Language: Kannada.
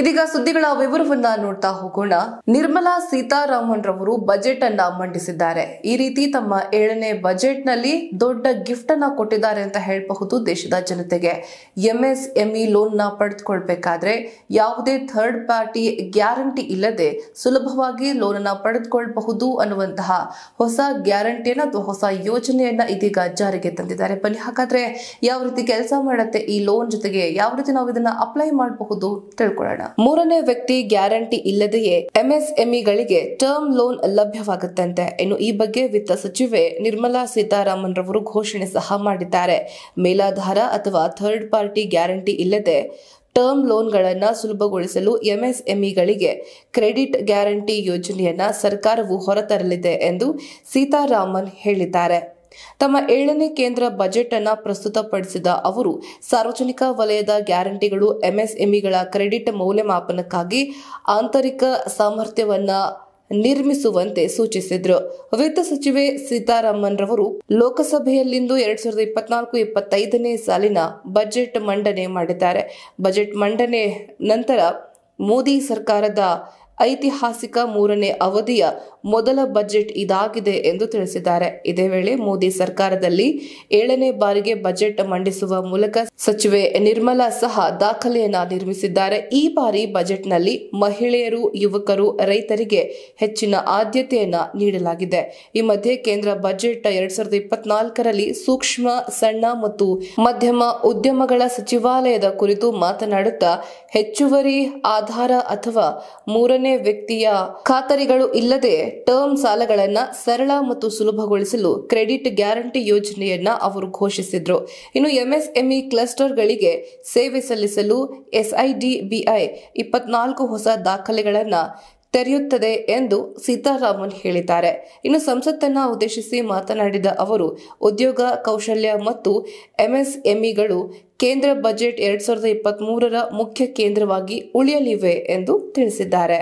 ಇದೀಗ ಸುದ್ದಿಗಳ ವಿವರವನ್ನ ನೋಡ್ತಾ ಹೋಗೋಣ ನಿರ್ಮಲಾ ಸೀತಾರಾಮನ್ ರವರು ಬಜೆಟ್ ಅನ್ನ ಮಂಡಿಸಿದ್ದಾರೆ ಈ ರೀತಿ ತಮ್ಮ ಏಳನೇ ಬಜೆಟ್ ನಲ್ಲಿ ದೊಡ್ಡ ಗಿಫ್ಟ್ ಅನ್ನ ಕೊಟ್ಟಿದ್ದಾರೆ ಅಂತ ಹೇಳಬಹುದು ದೇಶದ ಜನತೆಗೆ ಎಂಎಸ್ಎಂಇ ಲೋನ್ e ನ ಪಡೆದುಕೊಳ್ಬೇಕಾದ್ರೆ ಯಾವುದೇ ಥರ್ಡ್ ಪಾರ್ಟಿ ಗ್ಯಾರಂಟಿ ಇಲ್ಲದೆ ಸುಲಭವಾಗಿ ಲೋನ್ ಅನ್ನ ಪಡೆದುಕೊಳ್ಬಹುದು ಅನ್ನುವಂತಹ ಹೊಸ ಗ್ಯಾರಂಟಿಯನ್ನ ಅಥವಾ ಹೊಸ ಯೋಜನೆಯನ್ನ ಇದೀಗ ಜಾರಿಗೆ ತಂದಿದ್ದಾರೆ ಬನ್ನಿ ಹಾಗಾದ್ರೆ ಯಾವ ರೀತಿ ಕೆಲಸ ಮಾಡುತ್ತೆ ಈ ಲೋನ್ ಜೊತೆಗೆ ಯಾವ ರೀತಿ ನಾವು ಇದನ್ನ ಅಪ್ಲೈ ಮಾಡಬಹುದು ತಿಳ್ಕೊಳ್ಳೋಣ ಮೂರನೇ ವ್ಯಕ್ತಿ ಗ್ಯಾರಂಟಿ ಇಲ್ಲದೆಯೇ ಎಂಎಸ್ಎಂಇಗಳಿಗೆ ಟರ್ಮ್ ಲೋನ್ ಲಭ್ಯವಾಗುತ್ತಂತೆ ಇನ್ನು ಈ ಬಗ್ಗೆ ವಿತ್ತ ಸಚಿವೆ ನಿರ್ಮಲಾ ಸೀತಾರಾಮನ್ ರವರು ಘೋಷಣೆ ಸಹ ಮಾಡಿದ್ದಾರೆ ಮೇಲಾಧಾರ ಅಥವಾ ಥರ್ಡ್ ಪಾರ್ಟಿ ಗ್ಯಾರಂಟಿ ಇಲ್ಲದೆ ಟರ್ಮ್ ಲೋನ್ಗಳನ್ನು ಸುಲಭಗೊಳಿಸಲು ಎಂಎಸ್ಎಂಇಗಳಿಗೆ ಕ್ರೆಡಿಟ್ ಗ್ಯಾರಂಟಿ ಯೋಜನೆಯನ್ನ ಸರ್ಕಾರವು ಹೊರತರಲಿದೆ ಎಂದು ಸೀತಾರಾಮನ್ ಹೇಳಿದ್ದಾರೆ ತಮ್ಮ ಏಳನೇ ಕೇಂದ್ರ ಬಜೆಟ್ ಅನ್ನು ಪ್ರಸ್ತುತಪಡಿಸಿದ ಅವರು ಸಾರ್ವಜನಿಕ ವಲಯದ ಗ್ಯಾರಂಟಿಗಳು ಎಂಎಸ್ಎಂಇಗಳ ಕ್ರೆಡಿಟ್ ಮೌಲ್ಯಮಾಪನಕ್ಕಾಗಿ ಆಂತರಿಕ ಸಾಮರ್ಥ್ಯವನ್ನು ನಿರ್ಮಿಸುವಂತೆ ಸೂಚಿಸಿದ್ರು ವಿತ್ತ ಸಚಿವೆ ಸೀತಾರಾಮನ್ ರವರು ಲೋಕಸಭೆಯಲ್ಲಿಂದು ಎರಡ್ ಸಾವಿರದ ಇಪ್ಪತ್ನಾಲ್ಕು ಇಪ್ಪತ್ತೈದನೇ ಸಾಲಿನ ಬಜೆಟ್ ಮಂಡನೆ ಮಾಡಿದ್ದಾರೆ ಬಜೆಟ್ ಮಂಡನೆ ನಂತರ ಮೋದಿ ಸರ್ಕಾರದ ಐತಿಹಾಸಿಕ ಮೂರನೇ ಅವಧಿಯ ಮೊದಲ ಬಜೆಟ್ ಇದಾಗಿದೆ ಎಂದು ತಿಳಿಸಿದ್ದಾರೆ ಇದೇ ವೇಳೆ ಮೋದಿ ಸರ್ಕಾರದಲ್ಲಿ ಏಳನೇ ಬಾರಿಗೆ ಬಜೆಟ್ ಮಂಡಿಸುವ ಮೂಲಕ ಸಚಿವೆ ನಿರ್ಮಲಾ ಸಹ ದಾಖಲೆಯನ್ನ ನಿರ್ಮಿಸಿದ್ದಾರೆ ಈ ಬಾರಿ ಬಜೆಟ್ನಲ್ಲಿ ಮಹಿಳೆಯರು ಯುವಕರು ರೈತರಿಗೆ ಹೆಚ್ಚಿನ ಆದ್ಯತೆಯನ್ನ ನೀಡಲಾಗಿದೆ ಈ ಮಧ್ಯೆ ಕೇಂದ್ರ ಬಜೆಟ್ ಎರಡ್ ಸಾವಿರದ ಇಪ್ಪತ್ನಾಲ್ಕರಲ್ಲಿ ಸೂಕ್ಷ್ಮ ಸಣ್ಣ ಮತ್ತು ಮಧ್ಯಮ ಉದ್ಯಮಗಳ ಸಚಿವಾಲಯದ ಕುರಿತು ಮಾತನಾಡುತ್ತಾ ಹೆಚ್ಚುವರಿ ಆಧಾರ ಅಥವಾ ಮೂರನೇ ವ್ಯಕ್ತಿಯ ಖಾತರಿಗಳು ಇಲ್ಲದೆ ಟರ್ಮ್ ಸಾಲಗಳನ್ನ ಸರಳ ಮತ್ತು ಸುಲಭಗೊಳಿಸಲು ಕ್ರೆಡಿಟ್ ಗ್ಯಾರಂಟಿ ಯೋಜನೆಯನ್ನ ಅವರು ಘೋಷಿಸಿದ್ರು ಇನ್ನು ಎಂಎಸ್ಎಂಇ ಕ್ಲಸ್ಟರ್ಗಳಿಗೆ ಸೇವೆ ಸಲ್ಲಿಸಲು ಎಸ್ಐಡಿಬಿಐ ಇಪ್ಪತ್ನಾಲ್ಕು ಹೊಸ ದಾಖಲೆಗಳನ್ನು ತೆರೆಯುತ್ತದೆ ಎಂದು ಸೀತಾರಾಮನ್ ಹೇಳಿದ್ದಾರೆ ಇನ್ನು ಸಂಸತ್ತನ್ನು ಉದ್ದೇಶಿಸಿ ಮಾತನಾಡಿದ ಅವರು ಉದ್ಯೋಗ ಕೌಶಲ್ಯ ಮತ್ತು ಎಂಎಸ್ಎಂಇಗಳು ಕೇಂದ್ರ ಬಜೆಟ್ ಎರಡ್ ಸಾವಿರದ ಇಪ್ಪತ್ಮೂರರ ಮುಖ್ಯ ಕೇಂದ್ರವಾಗಿ ಉಳಿಯಲಿವೆ ಎಂದು ತಿಳಿಸಿದ್ದಾರೆ